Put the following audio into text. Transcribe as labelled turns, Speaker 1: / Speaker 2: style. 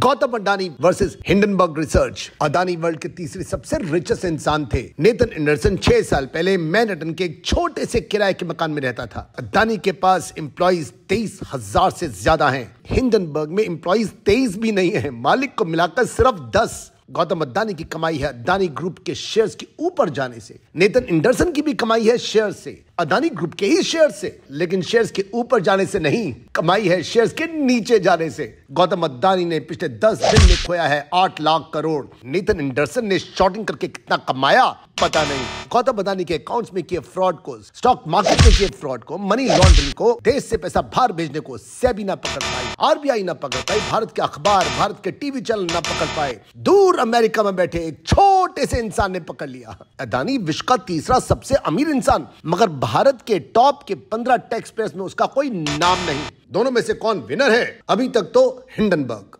Speaker 1: Gautam Adani versus Hindenburg research Adani world के तीसरे सबसे रिचेस्ट इंसान थे नेतन एंडरसन छह साल पहले मैनहटन के एक छोटे से किराए के मकान में रहता था अडानी के पास एम्प्लॉयज तेईस हजार से ज्यादा हैं हिंडनबर्ग में एम्प्लॉयज तेईस भी नहीं है मालिक को मिलाकर सिर्फ दस गौतम अद्दानी की कमाई है अदानी ग्रुप के शेयर्स के ऊपर जाने से नेतन इंडरसन की भी कमाई है शेयर से अदानी ग्रुप के ही शेयर से लेकिन शेयर्स के ऊपर जाने से नहीं कमाई है शेयर्स के नीचे जाने से गौतम अद्दानी ने पिछले दस दिन में खोया है आठ लाख करोड़ नेतन इंडरसन ने शॉर्टिंग करके कितना कमाया पता नहीं गौतम अदानी के अकाउंट्स में किए फ्रॉड को स्टॉक मार्केट में किए फ्रॉड को मनी लॉन्ड्रिंग को देश से पैसा बाहर भेजने को सेबी ना पकड़ पाई आरबीआई ना पकड़ पाई भारत के अखबार भारत के टीवी चैनल ना पकड़ पाए दूर अमेरिका में बैठे एक छोटे से इंसान ने पकड़ लिया अदानी विश्व का तीसरा सबसे अमीर इंसान मगर भारत के टॉप के पंद्रह टैक्स में उसका कोई नाम नहीं दोनों में से कौन विनर है अभी तक तो हिंडनबर्ग